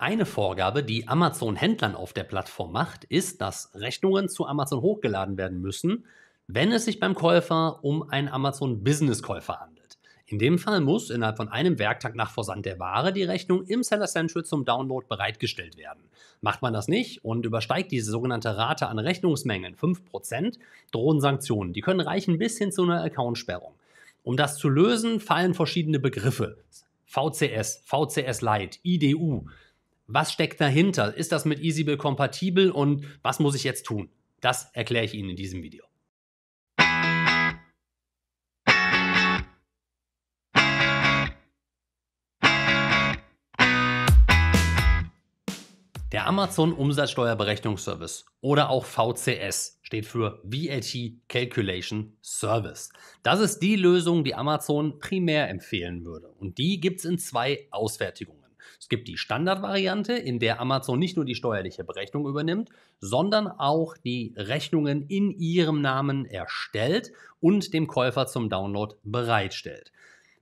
Eine Vorgabe, die Amazon Händlern auf der Plattform macht, ist, dass Rechnungen zu Amazon hochgeladen werden müssen, wenn es sich beim Käufer um einen Amazon Business Käufer handelt. In dem Fall muss innerhalb von einem Werktag nach Versand der Ware die Rechnung im Seller Central zum Download bereitgestellt werden. Macht man das nicht und übersteigt diese sogenannte Rate an Rechnungsmengen 5%, drohen Sanktionen. Die können reichen bis hin zu einer Accountsperrung. Um das zu lösen, fallen verschiedene Begriffe. VCS, VCS Lite, IDU. Was steckt dahinter? Ist das mit EasyBill kompatibel und was muss ich jetzt tun? Das erkläre ich Ihnen in diesem Video. Der Amazon Umsatzsteuerberechnungsservice oder auch VCS steht für VAT Calculation Service. Das ist die Lösung, die Amazon primär empfehlen würde. Und die gibt es in zwei Ausfertigungen. Es gibt die Standardvariante, in der Amazon nicht nur die steuerliche Berechnung übernimmt, sondern auch die Rechnungen in ihrem Namen erstellt und dem Käufer zum Download bereitstellt.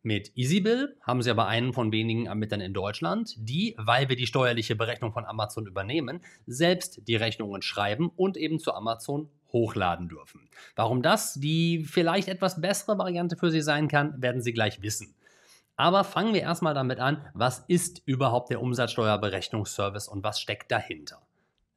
Mit EasyBill haben sie aber einen von wenigen Ermittlern in Deutschland, die, weil wir die steuerliche Berechnung von Amazon übernehmen, selbst die Rechnungen schreiben und eben zu Amazon hochladen dürfen. Warum das die vielleicht etwas bessere Variante für Sie sein kann, werden Sie gleich wissen. Aber fangen wir erstmal damit an, was ist überhaupt der Umsatzsteuerberechnungsservice und was steckt dahinter?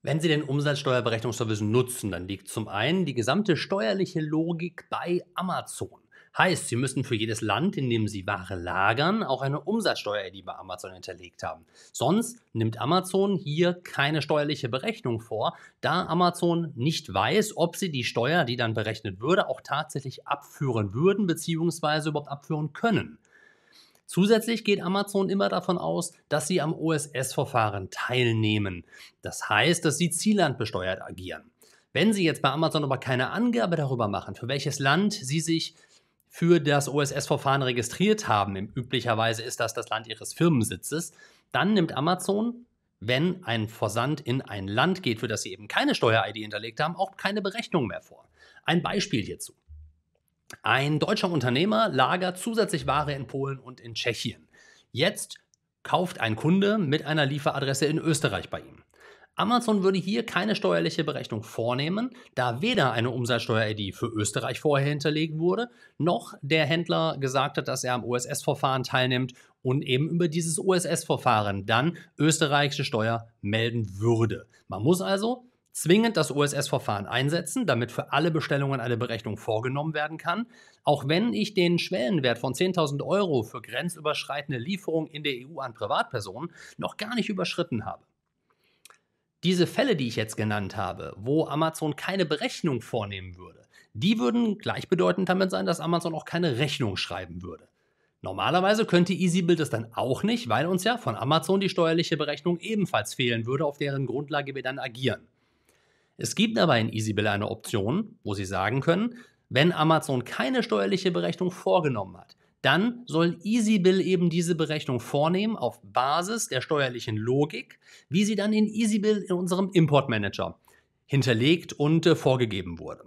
Wenn Sie den Umsatzsteuerberechnungsservice nutzen, dann liegt zum einen die gesamte steuerliche Logik bei Amazon. Heißt, Sie müssen für jedes Land, in dem Sie Ware lagern, auch eine Umsatzsteuer, die bei Amazon hinterlegt haben. Sonst nimmt Amazon hier keine steuerliche Berechnung vor, da Amazon nicht weiß, ob sie die Steuer, die dann berechnet würde, auch tatsächlich abführen würden bzw. überhaupt abführen können. Zusätzlich geht Amazon immer davon aus, dass sie am OSS-Verfahren teilnehmen. Das heißt, dass sie ziellandbesteuert agieren. Wenn Sie jetzt bei Amazon aber keine Angabe darüber machen, für welches Land Sie sich für das OSS-Verfahren registriert haben, üblicherweise ist das das Land Ihres Firmensitzes, dann nimmt Amazon, wenn ein Versand in ein Land geht, für das Sie eben keine Steuer-ID hinterlegt haben, auch keine Berechnung mehr vor. Ein Beispiel hierzu. Ein deutscher Unternehmer lagert zusätzlich Ware in Polen und in Tschechien. Jetzt kauft ein Kunde mit einer Lieferadresse in Österreich bei ihm. Amazon würde hier keine steuerliche Berechnung vornehmen, da weder eine Umsatzsteuer-ID für Österreich vorher hinterlegt wurde, noch der Händler gesagt hat, dass er am OSS-Verfahren teilnimmt und eben über dieses OSS-Verfahren dann österreichische Steuer melden würde. Man muss also zwingend das OSS-Verfahren einsetzen, damit für alle Bestellungen eine Berechnung vorgenommen werden kann, auch wenn ich den Schwellenwert von 10.000 Euro für grenzüberschreitende Lieferungen in der EU an Privatpersonen noch gar nicht überschritten habe. Diese Fälle, die ich jetzt genannt habe, wo Amazon keine Berechnung vornehmen würde, die würden gleichbedeutend damit sein, dass Amazon auch keine Rechnung schreiben würde. Normalerweise könnte Easybill das dann auch nicht, weil uns ja von Amazon die steuerliche Berechnung ebenfalls fehlen würde, auf deren Grundlage wir dann agieren. Es gibt aber in EasyBill eine Option, wo Sie sagen können, wenn Amazon keine steuerliche Berechnung vorgenommen hat, dann soll EasyBill eben diese Berechnung vornehmen auf Basis der steuerlichen Logik, wie sie dann in EasyBill in unserem Importmanager hinterlegt und äh, vorgegeben wurde.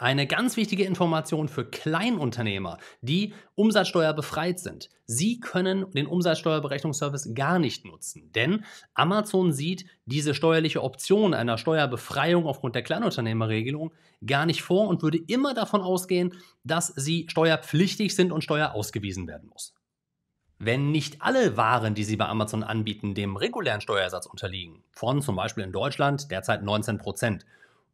Eine ganz wichtige Information für Kleinunternehmer, die umsatzsteuerbefreit sind. Sie können den Umsatzsteuerberechnungsservice gar nicht nutzen, denn Amazon sieht diese steuerliche Option einer Steuerbefreiung aufgrund der Kleinunternehmerregelung gar nicht vor und würde immer davon ausgehen, dass sie steuerpflichtig sind und Steuer ausgewiesen werden muss. Wenn nicht alle Waren, die Sie bei Amazon anbieten, dem regulären Steuersatz unterliegen, von zum Beispiel in Deutschland derzeit 19 Prozent,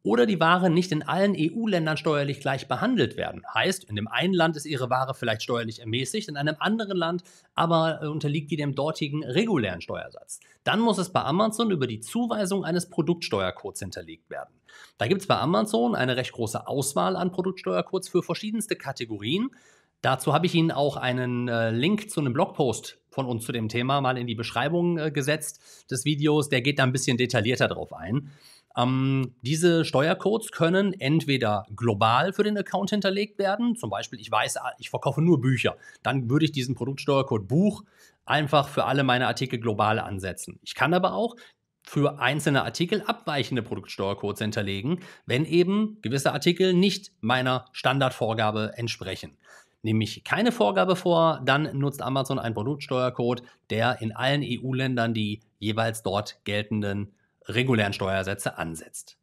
oder die Ware nicht in allen EU-Ländern steuerlich gleich behandelt werden. Heißt, in dem einen Land ist ihre Ware vielleicht steuerlich ermäßigt, in einem anderen Land aber äh, unterliegt die dem dortigen regulären Steuersatz. Dann muss es bei Amazon über die Zuweisung eines Produktsteuercodes hinterlegt werden. Da gibt es bei Amazon eine recht große Auswahl an Produktsteuercodes für verschiedenste Kategorien. Dazu habe ich Ihnen auch einen äh, Link zu einem Blogpost von uns zu dem Thema mal in die Beschreibung äh, gesetzt des Videos. Der geht da ein bisschen detaillierter drauf ein. Ähm, diese Steuercodes können entweder global für den Account hinterlegt werden, zum Beispiel ich weiß, ah, ich verkaufe nur Bücher, dann würde ich diesen Produktsteuercode Buch einfach für alle meine Artikel global ansetzen. Ich kann aber auch für einzelne Artikel abweichende Produktsteuercodes hinterlegen, wenn eben gewisse Artikel nicht meiner Standardvorgabe entsprechen. Nehme ich keine Vorgabe vor, dann nutzt Amazon einen Produktsteuercode, der in allen EU-Ländern die jeweils dort geltenden regulären Steuersätze ansetzt.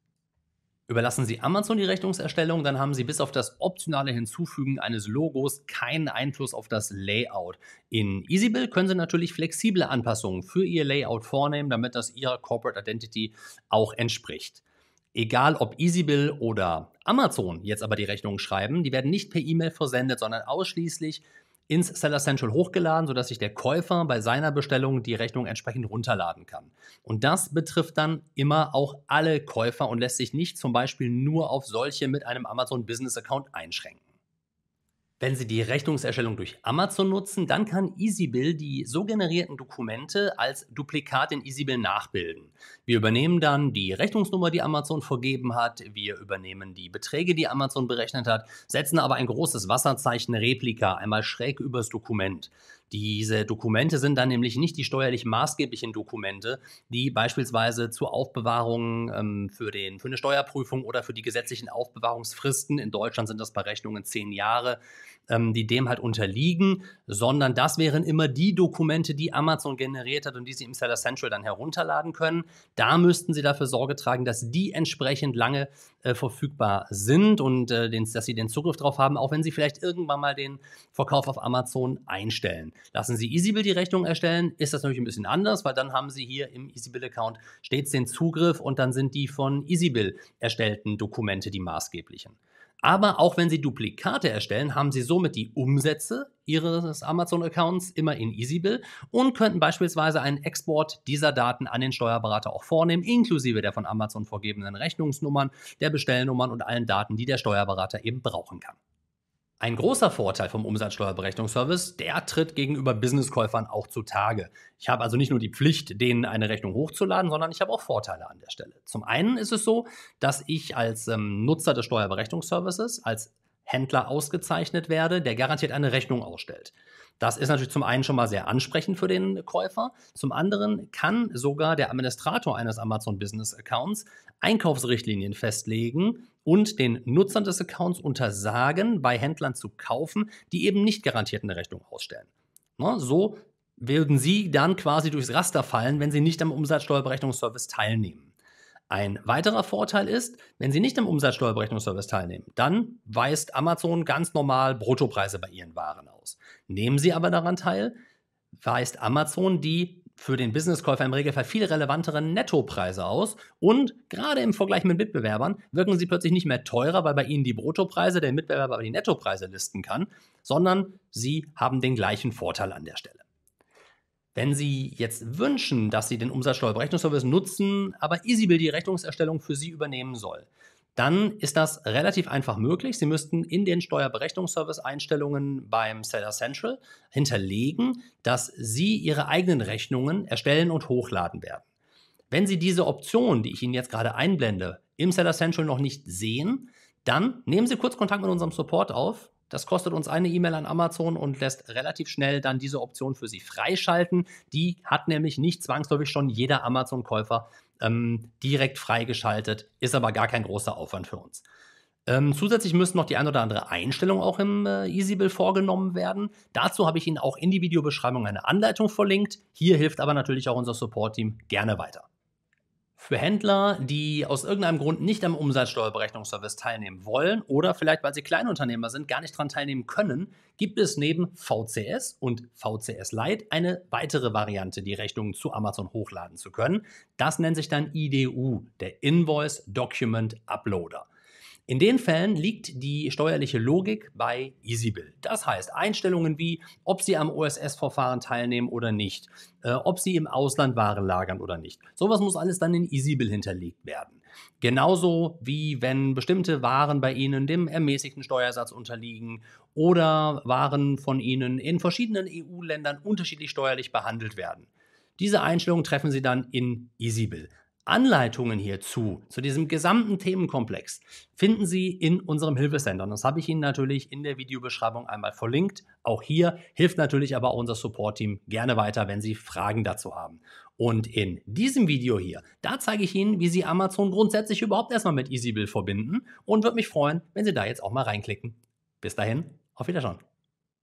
Überlassen Sie Amazon die Rechnungserstellung, dann haben Sie bis auf das optionale Hinzufügen eines Logos keinen Einfluss auf das Layout. In EasyBill können Sie natürlich flexible Anpassungen für Ihr Layout vornehmen, damit das Ihrer Corporate Identity auch entspricht. Egal ob EasyBill oder Amazon jetzt aber die Rechnungen schreiben, die werden nicht per E-Mail versendet, sondern ausschließlich ins Seller Central hochgeladen, sodass sich der Käufer bei seiner Bestellung die Rechnung entsprechend runterladen kann. Und das betrifft dann immer auch alle Käufer und lässt sich nicht zum Beispiel nur auf solche mit einem Amazon Business Account einschränken. Wenn Sie die Rechnungserstellung durch Amazon nutzen, dann kann EasyBill die so generierten Dokumente als Duplikat in EasyBill nachbilden. Wir übernehmen dann die Rechnungsnummer, die Amazon vergeben hat, wir übernehmen die Beträge, die Amazon berechnet hat, setzen aber ein großes Wasserzeichen Replika einmal schräg übers Dokument. Diese Dokumente sind dann nämlich nicht die steuerlich maßgeblichen Dokumente, die beispielsweise zur Aufbewahrung ähm, für, den, für eine Steuerprüfung oder für die gesetzlichen Aufbewahrungsfristen, in Deutschland sind das bei Rechnungen zehn Jahre, ähm, die dem halt unterliegen, sondern das wären immer die Dokumente, die Amazon generiert hat und die Sie im Seller Central dann herunterladen können. Da müssten Sie dafür Sorge tragen, dass die entsprechend lange äh, verfügbar sind und äh, den, dass Sie den Zugriff drauf haben, auch wenn Sie vielleicht irgendwann mal den Verkauf auf Amazon einstellen. Lassen Sie EasyBill die Rechnung erstellen, ist das natürlich ein bisschen anders, weil dann haben Sie hier im EasyBill-Account stets den Zugriff und dann sind die von EasyBill erstellten Dokumente die maßgeblichen. Aber auch wenn Sie Duplikate erstellen, haben Sie somit die Umsätze Ihres Amazon-Accounts immer in EasyBill und könnten beispielsweise einen Export dieser Daten an den Steuerberater auch vornehmen, inklusive der von Amazon vorgegebenen Rechnungsnummern, der Bestellnummern und allen Daten, die der Steuerberater eben brauchen kann. Ein großer Vorteil vom Umsatzsteuerberechnungsservice, der tritt gegenüber Businesskäufern auch zutage. Ich habe also nicht nur die Pflicht, denen eine Rechnung hochzuladen, sondern ich habe auch Vorteile an der Stelle. Zum einen ist es so, dass ich als ähm, Nutzer des Steuerberechnungsservices als Händler ausgezeichnet werde, der garantiert eine Rechnung ausstellt. Das ist natürlich zum einen schon mal sehr ansprechend für den Käufer. Zum anderen kann sogar der Administrator eines Amazon Business Accounts Einkaufsrichtlinien festlegen und den Nutzern des Accounts untersagen, bei Händlern zu kaufen, die eben nicht garantiert eine Rechnung ausstellen. Ne? So würden sie dann quasi durchs Raster fallen, wenn sie nicht am Umsatzsteuerberechnungsservice teilnehmen. Ein weiterer Vorteil ist, wenn Sie nicht im Umsatzsteuerberechnungsservice teilnehmen, dann weist Amazon ganz normal Bruttopreise bei Ihren Waren aus. Nehmen Sie aber daran teil, weist Amazon die für den Businesskäufer im Regelfall viel relevanteren Nettopreise aus und gerade im Vergleich mit Mitbewerbern wirken sie plötzlich nicht mehr teurer, weil bei ihnen die Bruttopreise der Mitbewerber aber die Nettopreise listen kann, sondern sie haben den gleichen Vorteil an der Stelle. Wenn Sie jetzt wünschen, dass Sie den Umsatzsteuerberechnungsservice nutzen, aber EasyBill die Rechnungserstellung für Sie übernehmen soll, dann ist das relativ einfach möglich. Sie müssten in den Steuerberechnungsservice-Einstellungen beim Seller Central hinterlegen, dass Sie Ihre eigenen Rechnungen erstellen und hochladen werden. Wenn Sie diese Option, die ich Ihnen jetzt gerade einblende, im Seller Central noch nicht sehen, dann nehmen Sie kurz Kontakt mit unserem Support auf. Das kostet uns eine E-Mail an Amazon und lässt relativ schnell dann diese Option für Sie freischalten. Die hat nämlich nicht zwangsläufig schon jeder Amazon-Käufer ähm, direkt freigeschaltet, ist aber gar kein großer Aufwand für uns. Ähm, zusätzlich müssen noch die ein oder andere Einstellung auch im äh, EasyBill vorgenommen werden. Dazu habe ich Ihnen auch in die Videobeschreibung eine Anleitung verlinkt. Hier hilft aber natürlich auch unser Support-Team gerne weiter. Für Händler, die aus irgendeinem Grund nicht am Umsatzsteuerberechnungsservice teilnehmen wollen oder vielleicht, weil sie Kleinunternehmer sind, gar nicht daran teilnehmen können, gibt es neben VCS und VCS Lite eine weitere Variante, die Rechnungen zu Amazon hochladen zu können. Das nennt sich dann IDU, der Invoice Document Uploader. In den Fällen liegt die steuerliche Logik bei EasyBill. Das heißt, Einstellungen wie, ob Sie am OSS-Verfahren teilnehmen oder nicht, äh, ob Sie im Ausland Waren lagern oder nicht. Sowas muss alles dann in EasyBill hinterlegt werden. Genauso wie wenn bestimmte Waren bei Ihnen dem ermäßigten Steuersatz unterliegen oder Waren von Ihnen in verschiedenen EU-Ländern unterschiedlich steuerlich behandelt werden. Diese Einstellungen treffen Sie dann in EasyBill. Anleitungen hierzu, zu diesem gesamten Themenkomplex, finden Sie in unserem Hilfesender. Und das habe ich Ihnen natürlich in der Videobeschreibung einmal verlinkt. Auch hier hilft natürlich aber unser Support-Team gerne weiter, wenn Sie Fragen dazu haben. Und in diesem Video hier, da zeige ich Ihnen, wie Sie Amazon grundsätzlich überhaupt erstmal mit EasyBill verbinden und würde mich freuen, wenn Sie da jetzt auch mal reinklicken. Bis dahin, auf Wiedersehen.